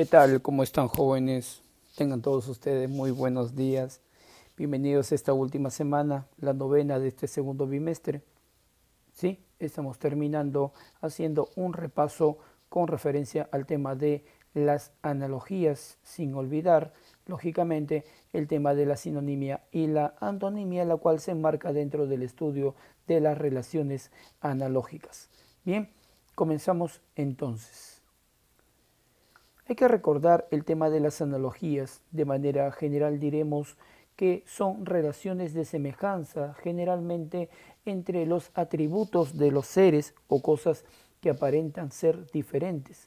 ¿Qué tal? ¿Cómo están jóvenes? Tengan todos ustedes muy buenos días. Bienvenidos a esta última semana, la novena de este segundo bimestre. Sí, estamos terminando haciendo un repaso con referencia al tema de las analogías, sin olvidar, lógicamente, el tema de la sinonimia y la antonimia, la cual se enmarca dentro del estudio de las relaciones analógicas. Bien, comenzamos entonces. Hay que recordar el tema de las analogías. De manera general diremos que son relaciones de semejanza generalmente entre los atributos de los seres o cosas que aparentan ser diferentes.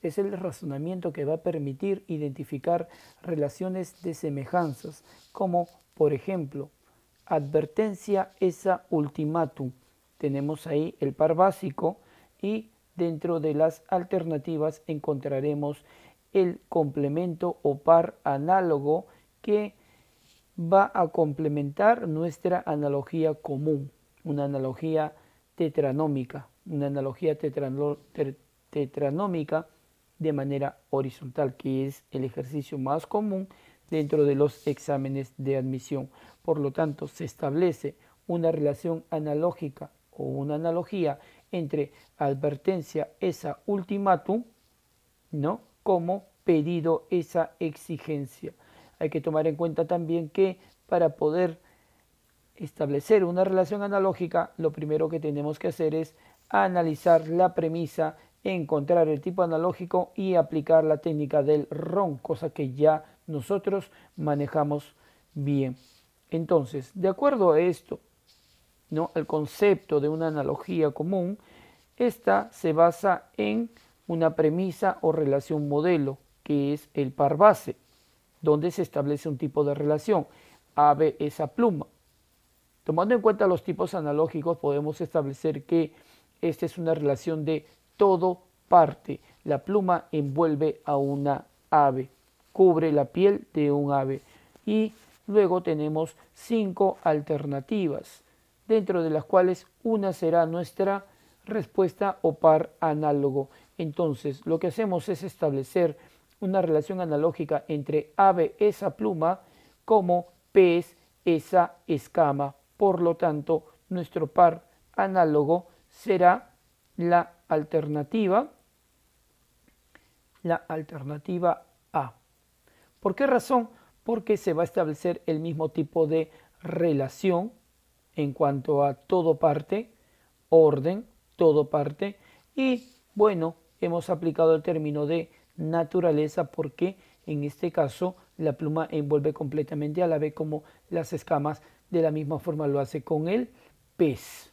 Es el razonamiento que va a permitir identificar relaciones de semejanzas, como por ejemplo, advertencia esa ultimatum. Tenemos ahí el par básico y Dentro de las alternativas encontraremos el complemento o par análogo que va a complementar nuestra analogía común, una analogía tetranómica, una analogía tetranómica de manera horizontal, que es el ejercicio más común dentro de los exámenes de admisión. Por lo tanto, se establece una relación analógica o una analogía entre advertencia esa ultimátum, ¿no? Como pedido esa exigencia. Hay que tomar en cuenta también que para poder establecer una relación analógica, lo primero que tenemos que hacer es analizar la premisa, encontrar el tipo analógico y aplicar la técnica del RON, cosa que ya nosotros manejamos bien. Entonces, de acuerdo a esto, ¿no? al concepto de una analogía común, esta se basa en una premisa o relación modelo, que es el par base, donde se establece un tipo de relación. Ave esa pluma. Tomando en cuenta los tipos analógicos, podemos establecer que esta es una relación de todo parte. La pluma envuelve a una ave, cubre la piel de un ave. Y luego tenemos cinco alternativas dentro de las cuales una será nuestra respuesta o par análogo. Entonces, lo que hacemos es establecer una relación analógica entre ave esa pluma como es esa escama. Por lo tanto, nuestro par análogo será la alternativa la alternativa A. ¿Por qué razón? Porque se va a establecer el mismo tipo de relación en cuanto a todo parte, orden, todo parte. Y bueno, hemos aplicado el término de naturaleza porque en este caso la pluma envuelve completamente a la vez como las escamas de la misma forma lo hace con el pez.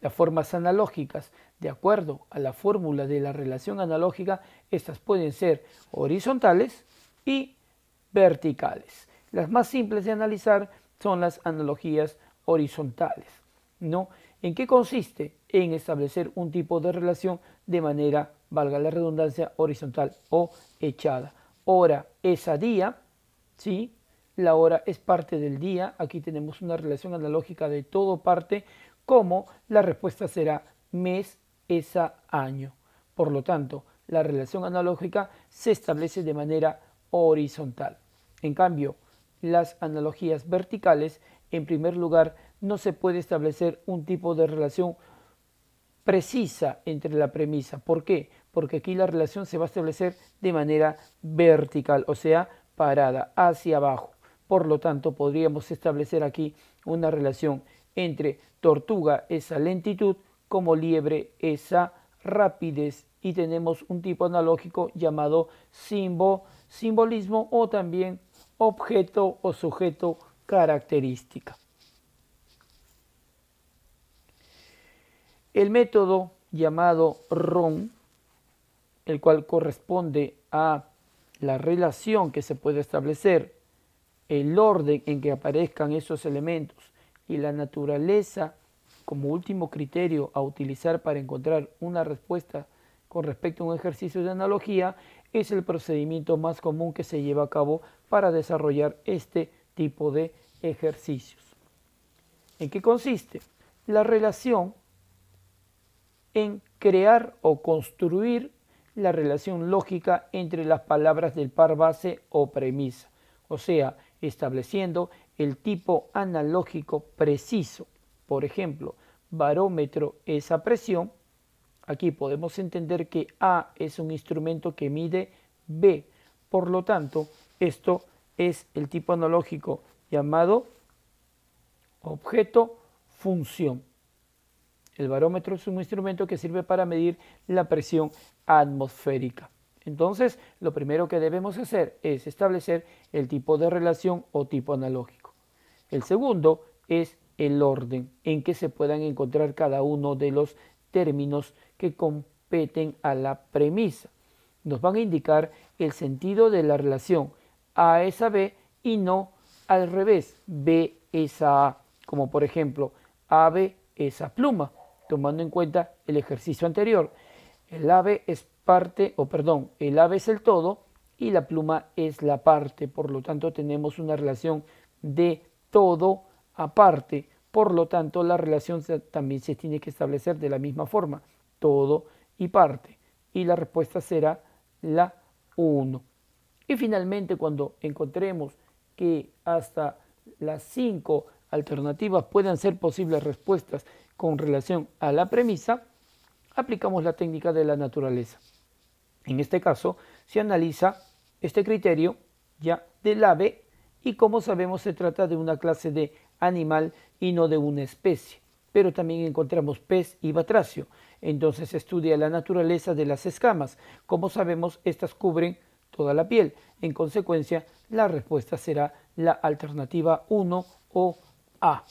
Las formas analógicas, de acuerdo a la fórmula de la relación analógica, estas pueden ser horizontales y verticales. Las más simples de analizar son las analogías horizontales. ¿no? ¿En qué consiste? En establecer un tipo de relación de manera, valga la redundancia, horizontal o echada. Hora es a día, ¿sí? la hora es parte del día, aquí tenemos una relación analógica de todo parte, como la respuesta será mes es año. Por lo tanto, la relación analógica se establece de manera horizontal. En cambio, las analogías verticales, en primer lugar, no se puede establecer un tipo de relación precisa entre la premisa. ¿Por qué? Porque aquí la relación se va a establecer de manera vertical, o sea, parada, hacia abajo. Por lo tanto, podríamos establecer aquí una relación entre tortuga, esa lentitud, como liebre, esa rapidez. Y tenemos un tipo analógico llamado simbo, simbolismo o también objeto o sujeto característica. El método llamado ROM, el cual corresponde a la relación que se puede establecer, el orden en que aparezcan esos elementos y la naturaleza como último criterio a utilizar para encontrar una respuesta con respecto a un ejercicio de analogía, es el procedimiento más común que se lleva a cabo para desarrollar este tipo de ejercicios. ¿En qué consiste? La relación en crear o construir la relación lógica entre las palabras del par base o premisa, o sea, estableciendo el tipo analógico preciso. Por ejemplo, barómetro es a presión. Aquí podemos entender que A es un instrumento que mide B. Por lo tanto, esto es el tipo analógico llamado objeto-función. El barómetro es un instrumento que sirve para medir la presión atmosférica. Entonces, lo primero que debemos hacer es establecer el tipo de relación o tipo analógico. El segundo es el orden en que se puedan encontrar cada uno de los términos que competen a la premisa. Nos van a indicar el sentido de la relación a es B y no al revés. B es a como por ejemplo AB es a pluma, tomando en cuenta el ejercicio anterior. El ave es parte, o perdón, el ave es el todo y la pluma es la parte. Por lo tanto, tenemos una relación de todo a parte. Por lo tanto, la relación también se tiene que establecer de la misma forma, todo y parte. Y la respuesta será la 1. Y finalmente, cuando encontremos que hasta las cinco alternativas puedan ser posibles respuestas con relación a la premisa, aplicamos la técnica de la naturaleza. En este caso, se analiza este criterio ya del ave y como sabemos se trata de una clase de animal y no de una especie. Pero también encontramos pez y batracio. Entonces se estudia la naturaleza de las escamas. Como sabemos, estas cubren toda la piel. En consecuencia, la respuesta será la alternativa 1 o A.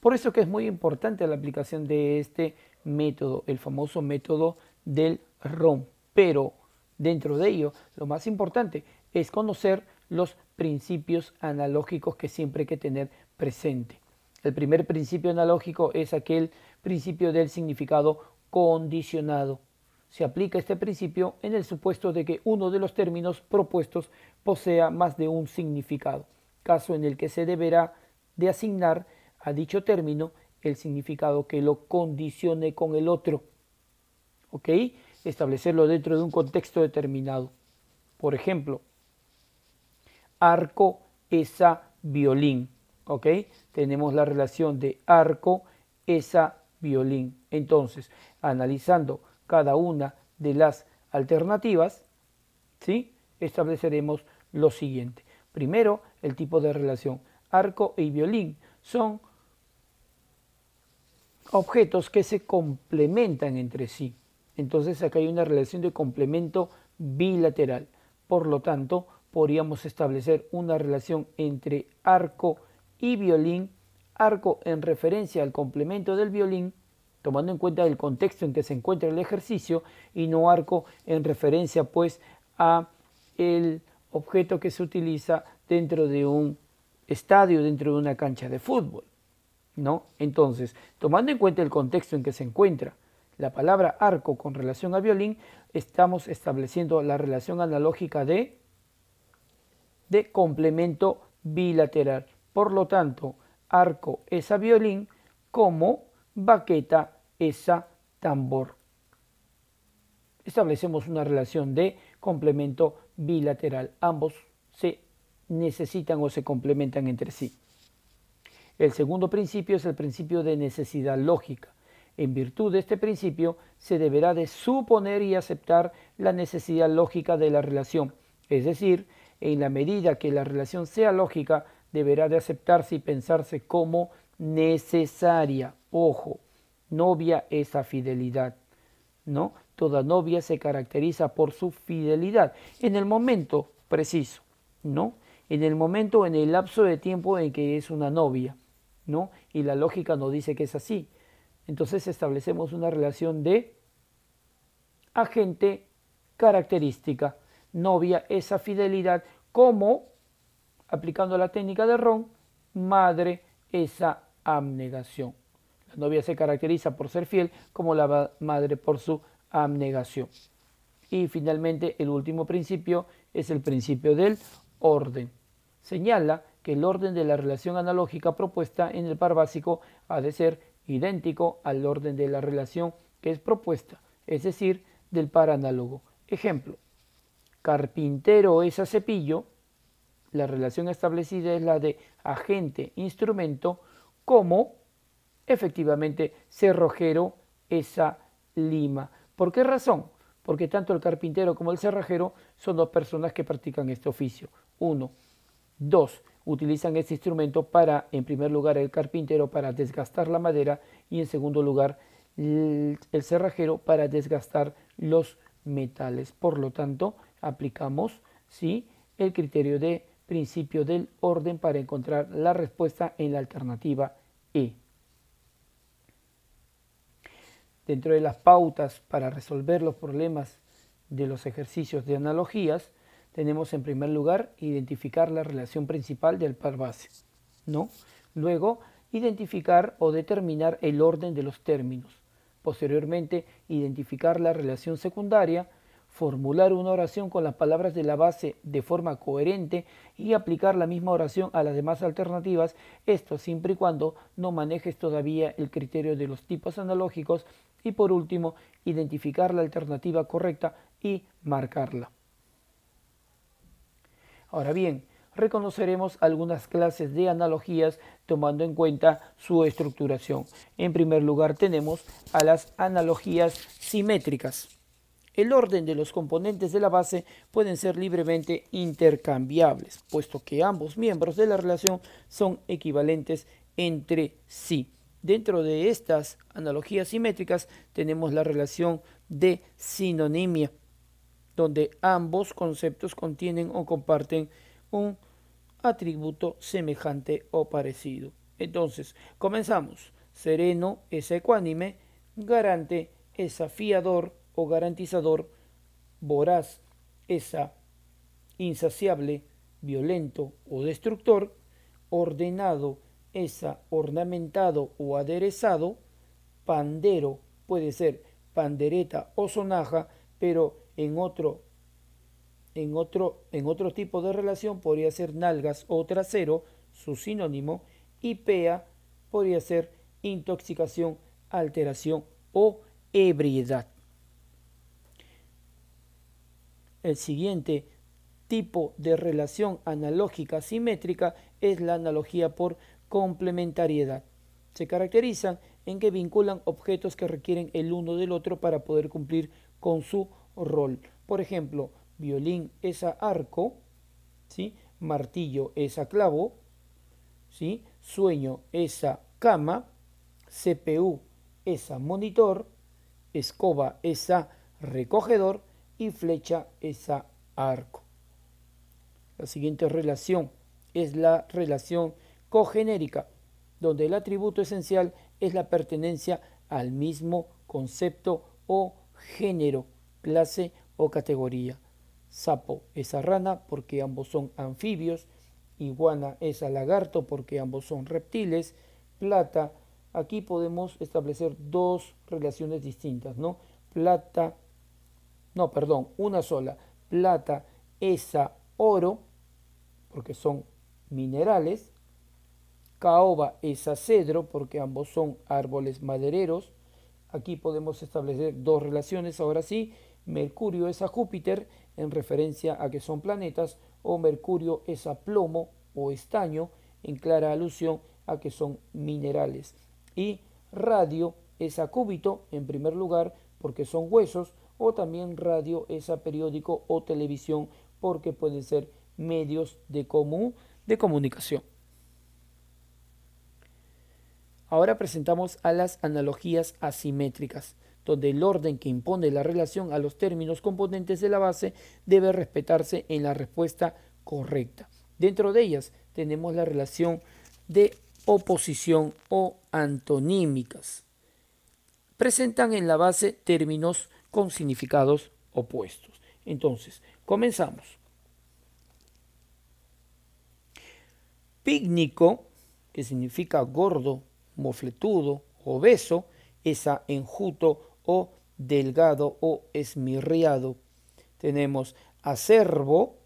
Por eso que es muy importante la aplicación de este método, el famoso método del ROM. Pero dentro de ello, lo más importante es conocer los principios analógicos que siempre hay que tener presente. El primer principio analógico es aquel principio del significado condicionado se aplica este principio en el supuesto de que uno de los términos propuestos posea más de un significado, caso en el que se deberá de asignar a dicho término el significado que lo condicione con el otro. ¿Ok? Establecerlo dentro de un contexto determinado. Por ejemplo, arco, esa, violín. ¿Ok? Tenemos la relación de arco, esa, violín. Entonces, analizando cada una de las alternativas, ¿sí? estableceremos lo siguiente. Primero, el tipo de relación. Arco y violín son objetos que se complementan entre sí. Entonces acá hay una relación de complemento bilateral. Por lo tanto, podríamos establecer una relación entre arco y violín, arco en referencia al complemento del violín tomando en cuenta el contexto en que se encuentra el ejercicio y no arco en referencia pues a el objeto que se utiliza dentro de un estadio, dentro de una cancha de fútbol. ¿no? Entonces, tomando en cuenta el contexto en que se encuentra la palabra arco con relación a violín, estamos estableciendo la relación analógica de, de complemento bilateral. Por lo tanto, arco es a violín como baqueta, esa, tambor. Establecemos una relación de complemento bilateral. Ambos se necesitan o se complementan entre sí. El segundo principio es el principio de necesidad lógica. En virtud de este principio, se deberá de suponer y aceptar la necesidad lógica de la relación. Es decir, en la medida que la relación sea lógica, deberá de aceptarse y pensarse como necesaria. Ojo, novia esa fidelidad, ¿no? Toda novia se caracteriza por su fidelidad en el momento preciso, ¿no? En el momento, en el lapso de tiempo en que es una novia, ¿no? Y la lógica nos dice que es así. Entonces establecemos una relación de agente característica. Novia, esa fidelidad, como, aplicando la técnica de Ron, madre, esa abnegación. La novia se caracteriza por ser fiel como la madre por su abnegación. Y finalmente el último principio es el principio del orden. Señala que el orden de la relación analógica propuesta en el par básico ha de ser idéntico al orden de la relación que es propuesta, es decir, del par análogo. Ejemplo, carpintero es a cepillo, la relación establecida es la de agente-instrumento, cómo efectivamente cerrojero esa lima. ¿Por qué razón? Porque tanto el carpintero como el cerrajero son dos personas que practican este oficio. Uno. Dos. Utilizan este instrumento para, en primer lugar, el carpintero para desgastar la madera y, en segundo lugar, el cerrajero para desgastar los metales. Por lo tanto, aplicamos ¿sí? el criterio de principio del orden para encontrar la respuesta en la alternativa E. Dentro de las pautas para resolver los problemas de los ejercicios de analogías, tenemos en primer lugar identificar la relación principal del par base, ¿no? Luego, identificar o determinar el orden de los términos. Posteriormente, identificar la relación secundaria formular una oración con las palabras de la base de forma coherente y aplicar la misma oración a las demás alternativas, esto siempre y cuando no manejes todavía el criterio de los tipos analógicos y por último, identificar la alternativa correcta y marcarla. Ahora bien, reconoceremos algunas clases de analogías tomando en cuenta su estructuración. En primer lugar tenemos a las analogías simétricas el orden de los componentes de la base pueden ser libremente intercambiables, puesto que ambos miembros de la relación son equivalentes entre sí. Dentro de estas analogías simétricas tenemos la relación de sinonimia, donde ambos conceptos contienen o comparten un atributo semejante o parecido. Entonces, comenzamos. Sereno es ecuánime, garante es afiador, o garantizador, voraz, esa, insaciable, violento o destructor, ordenado, esa, ornamentado o aderezado, pandero, puede ser pandereta o sonaja, pero en otro, en otro, en otro tipo de relación podría ser nalgas o trasero, su sinónimo, y pea podría ser intoxicación, alteración o ebriedad. El siguiente tipo de relación analógica simétrica es la analogía por complementariedad. Se caracterizan en que vinculan objetos que requieren el uno del otro para poder cumplir con su rol. Por ejemplo, violín es a arco, ¿sí? martillo es a clavo, ¿sí? sueño es a cama, CPU es a monitor, escoba es a recogedor, y flecha esa arco. La siguiente relación es la relación cogenérica, donde el atributo esencial es la pertenencia al mismo concepto o género, clase o categoría. Sapo es a rana porque ambos son anfibios, iguana es a lagarto porque ambos son reptiles, plata, aquí podemos establecer dos relaciones distintas, ¿no? Plata no, perdón, una sola, plata, esa, oro, porque son minerales, caoba, a cedro, porque ambos son árboles madereros. Aquí podemos establecer dos relaciones, ahora sí, Mercurio es a Júpiter, en referencia a que son planetas, o Mercurio es a plomo o estaño, en clara alusión a que son minerales. Y radio es a cúbito, en primer lugar, porque son huesos, o también radio esa, periódico o televisión porque pueden ser medios de, de comunicación. Ahora presentamos a las analogías asimétricas, donde el orden que impone la relación a los términos componentes de la base debe respetarse en la respuesta correcta. Dentro de ellas tenemos la relación de oposición o antonímicas. Presentan en la base términos con significados opuestos. Entonces, comenzamos. Pícnico, que significa gordo, mofletudo, obeso, a enjuto o delgado o esmirriado. Tenemos acervo,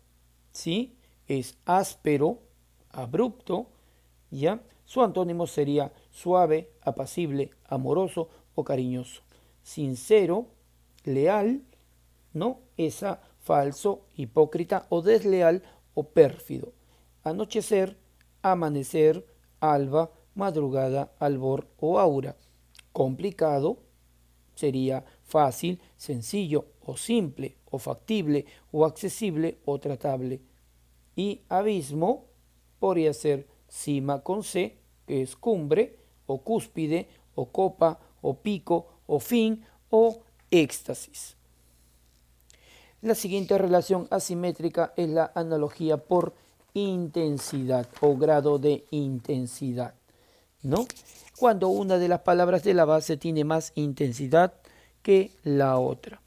¿sí? Es áspero, abrupto, ¿ya? Su antónimo sería suave, apacible, amoroso o cariñoso. Sincero, leal, ¿no? Esa falso, hipócrita o desleal o pérfido. Anochecer, amanecer, alba, madrugada, albor o aura. Complicado sería fácil, sencillo o simple o factible o accesible o tratable. Y abismo podría ser cima con C, que es cumbre o cúspide o copa o pico o fin o éxtasis. La siguiente relación asimétrica es la analogía por intensidad o grado de intensidad, ¿no? Cuando una de las palabras de la base tiene más intensidad que la otra.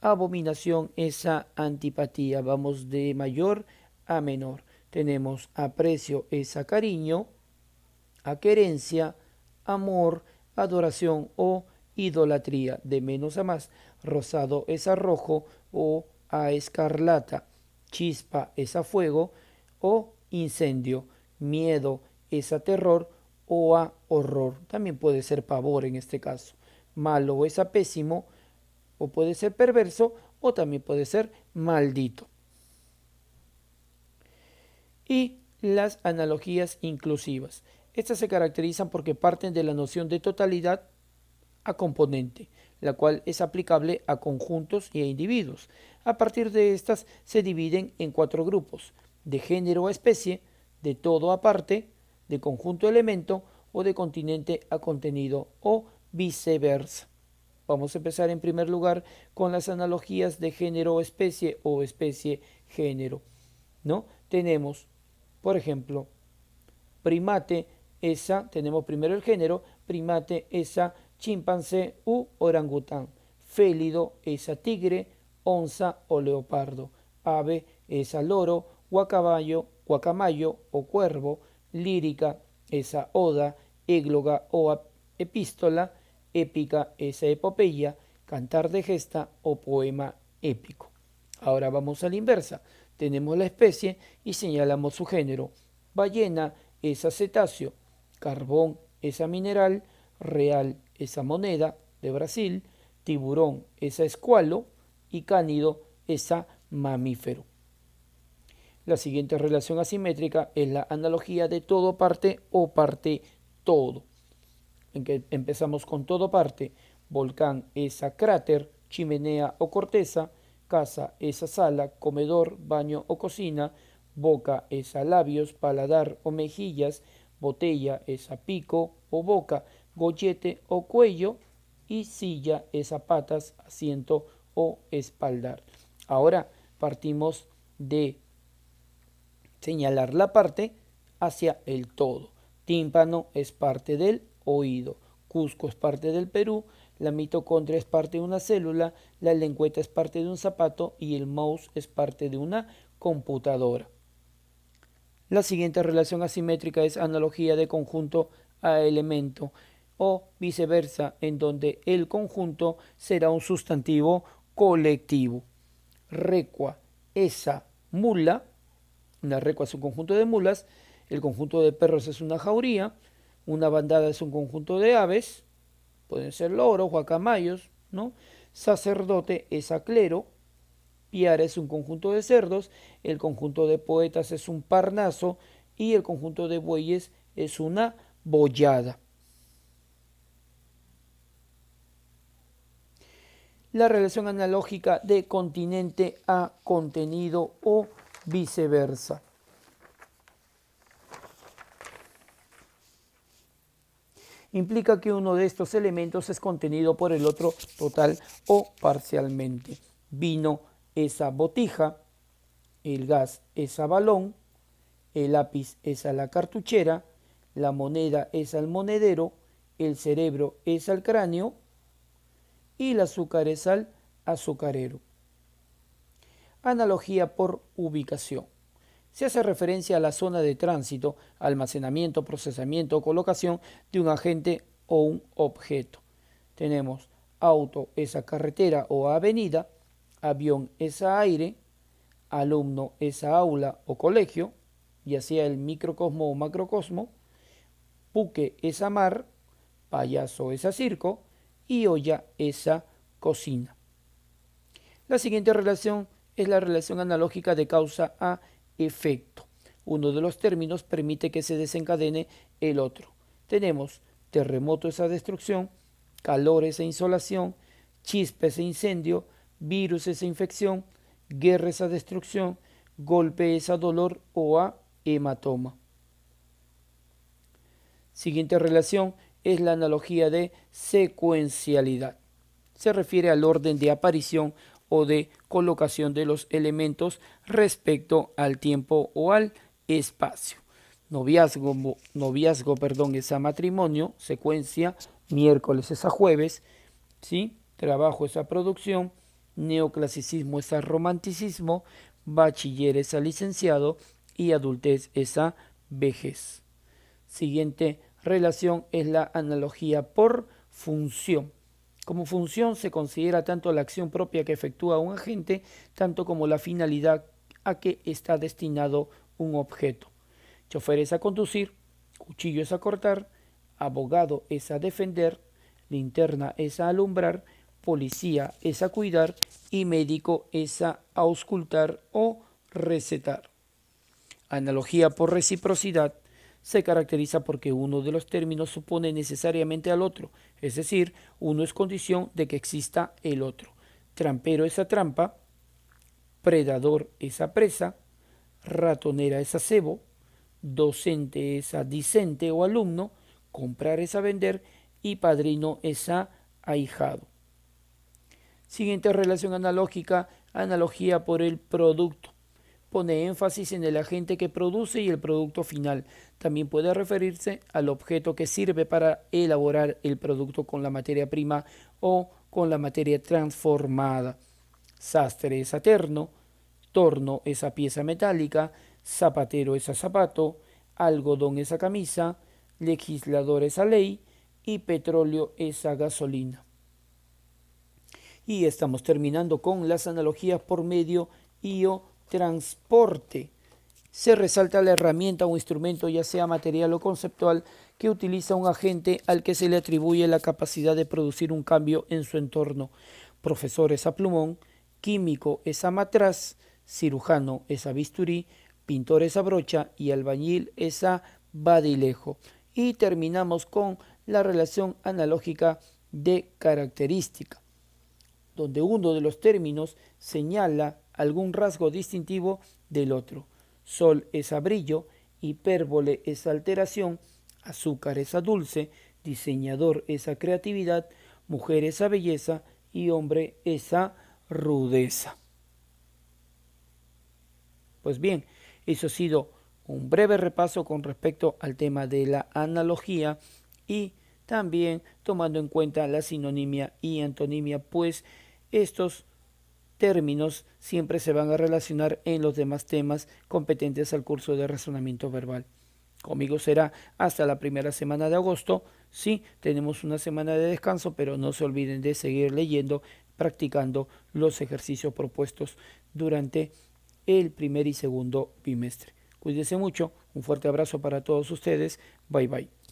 Abominación, esa antipatía, vamos de mayor a menor. Tenemos aprecio, esa cariño, a querencia, amor, adoración o idolatría, de menos a más, rosado es a rojo o a escarlata, chispa es a fuego o incendio, miedo es a terror o a horror, también puede ser pavor en este caso, malo es a pésimo o puede ser perverso o también puede ser maldito. Y las analogías inclusivas. Estas se caracterizan porque parten de la noción de totalidad a componente, la cual es aplicable a conjuntos y a individuos. A partir de estas se dividen en cuatro grupos, de género a especie, de todo a parte, de conjunto a elemento o de continente a contenido o viceversa. Vamos a empezar en primer lugar con las analogías de género-especie o especie-género. ¿no? Tenemos, por ejemplo, primate, esa, tenemos primero el género, primate, esa, chimpancé u orangután. Félido esa tigre, onza o leopardo. Ave es a loro, guacaballo, guacamayo o cuervo. Lírica esa oda, égloga o epístola. Épica esa epopeya, cantar de gesta o poema épico. Ahora vamos a la inversa. Tenemos la especie y señalamos su género. Ballena es a cetáceo, carbón es mineral, real esa moneda de Brasil, tiburón, esa escualo y cánido, esa mamífero. La siguiente relación asimétrica es la analogía de todo parte o parte todo. En que empezamos con todo parte, volcán esa cráter, chimenea o corteza, casa esa sala, comedor, baño o cocina, boca esa labios, paladar o mejillas, botella esa pico o boca, gollete o cuello y silla es zapatas, asiento o espaldar. Ahora partimos de señalar la parte hacia el todo. Tímpano es parte del oído, Cusco es parte del Perú, la mitocondria es parte de una célula, la lengüeta es parte de un zapato y el mouse es parte de una computadora. La siguiente relación asimétrica es analogía de conjunto a elemento o viceversa, en donde el conjunto será un sustantivo colectivo. Recua, esa, mula, una recua es un conjunto de mulas, el conjunto de perros es una jauría, una bandada es un conjunto de aves, pueden ser loros, guacamayos, ¿no? Sacerdote es aclero, piara es un conjunto de cerdos, el conjunto de poetas es un parnaso y el conjunto de bueyes es una bollada. la relación analógica de continente a contenido o viceversa. Implica que uno de estos elementos es contenido por el otro total o parcialmente. Vino esa botija, el gas es a balón, el lápiz es a la cartuchera, la moneda es al monedero, el cerebro es al cráneo y el azúcar es al azucarero. Analogía por ubicación. Se hace referencia a la zona de tránsito, almacenamiento, procesamiento o colocación de un agente o un objeto. Tenemos auto esa carretera o avenida, avión esa aire, alumno esa aula o colegio, ya sea el microcosmo o macrocosmo, puque esa mar, payaso esa circo, y olla esa cocina. La siguiente relación es la relación analógica de causa a efecto. Uno de los términos permite que se desencadene el otro. Tenemos terremoto esa destrucción, calor esa insolación, chispa ese incendio, virus esa infección, guerra esa destrucción, golpe esa dolor o a hematoma. Siguiente relación es la analogía de secuencialidad. Se refiere al orden de aparición o de colocación de los elementos respecto al tiempo o al espacio. Noviazgo, noviazgo perdón, es a matrimonio, secuencia, miércoles es a jueves, ¿sí? trabajo es a producción, neoclasicismo es a romanticismo, bachiller es a licenciado y adultez es a vejez. Siguiente relación es la analogía por función. Como función se considera tanto la acción propia que efectúa un agente, tanto como la finalidad a que está destinado un objeto. Chofer es a conducir, cuchillo es a cortar, abogado es a defender, linterna es a alumbrar, policía es a cuidar y médico es a auscultar o recetar. Analogía por reciprocidad, se caracteriza porque uno de los términos supone necesariamente al otro, es decir, uno es condición de que exista el otro. Trampero a trampa, predador a presa, ratonera esa cebo, docente es a discente o alumno, comprar es a vender y padrino es a ahijado. Siguiente relación analógica, analogía por el producto pone énfasis en el agente que produce y el producto final. También puede referirse al objeto que sirve para elaborar el producto con la materia prima o con la materia transformada. Sastre es aterno, torno es a pieza metálica, zapatero es a zapato, algodón es a camisa, legislador es a ley y petróleo es a gasolina. Y estamos terminando con las analogías por medio y o transporte. Se resalta la herramienta o instrumento, ya sea material o conceptual, que utiliza un agente al que se le atribuye la capacidad de producir un cambio en su entorno. Profesor es a plumón, químico es a matraz, cirujano es a bisturí, pintor es a brocha y albañil es a badilejo. Y terminamos con la relación analógica de característica, donde uno de los términos señala algún rasgo distintivo del otro. Sol es a brillo, hipérbole es alteración, azúcar es a dulce, diseñador es a creatividad, mujer es a belleza y hombre es a rudeza. Pues bien, eso ha sido un breve repaso con respecto al tema de la analogía y también tomando en cuenta la sinonimia y antonimia, pues estos términos siempre se van a relacionar en los demás temas competentes al curso de razonamiento verbal. Conmigo será hasta la primera semana de agosto. Sí, tenemos una semana de descanso, pero no se olviden de seguir leyendo, practicando los ejercicios propuestos durante el primer y segundo bimestre. Cuídense mucho, un fuerte abrazo para todos ustedes. Bye bye.